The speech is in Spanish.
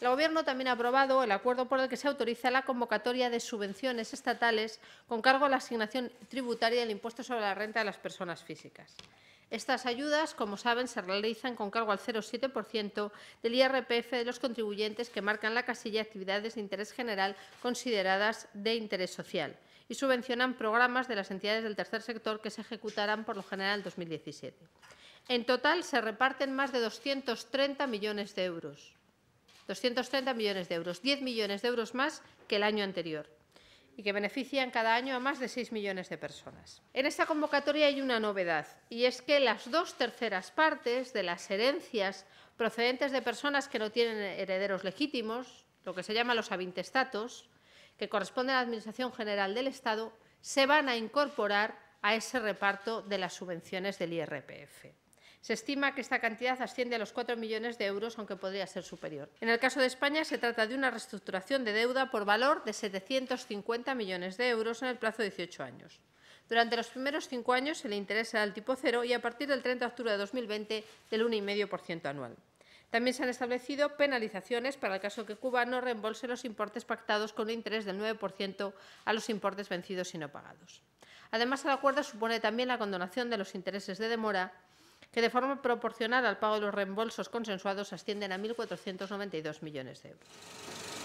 El Gobierno también ha aprobado el acuerdo por el que se autoriza la convocatoria de subvenciones estatales con cargo a la asignación tributaria del impuesto sobre la renta de las personas físicas. Estas ayudas, como saben, se realizan con cargo al 0,7% del IRPF de los contribuyentes que marcan la casilla de actividades de interés general consideradas de interés social y subvencionan programas de las entidades del tercer sector que se ejecutarán por lo general en 2017. En total, se reparten más de 230 millones de euros. 230 millones de euros, 10 millones de euros más que el año anterior y que benefician cada año a más de 6 millones de personas. En esta convocatoria hay una novedad, y es que las dos terceras partes de las herencias procedentes de personas que no tienen herederos legítimos, lo que se llama los avintestatos, que corresponden a la Administración General del Estado, se van a incorporar a ese reparto de las subvenciones del IRPF. Se estima que esta cantidad asciende a los 4 millones de euros, aunque podría ser superior. En el caso de España, se trata de una reestructuración de deuda por valor de 750 millones de euros en el plazo de 18 años. Durante los primeros cinco años el interés interesa al tipo cero y a partir del 30 de octubre de 2020 del 1,5% anual. También se han establecido penalizaciones para el caso que Cuba no reembolse los importes pactados con un interés del 9% a los importes vencidos y no pagados. Además, el acuerdo supone también la condonación de los intereses de demora que de forma proporcional al pago de los reembolsos consensuados ascienden a 1.492 millones de euros.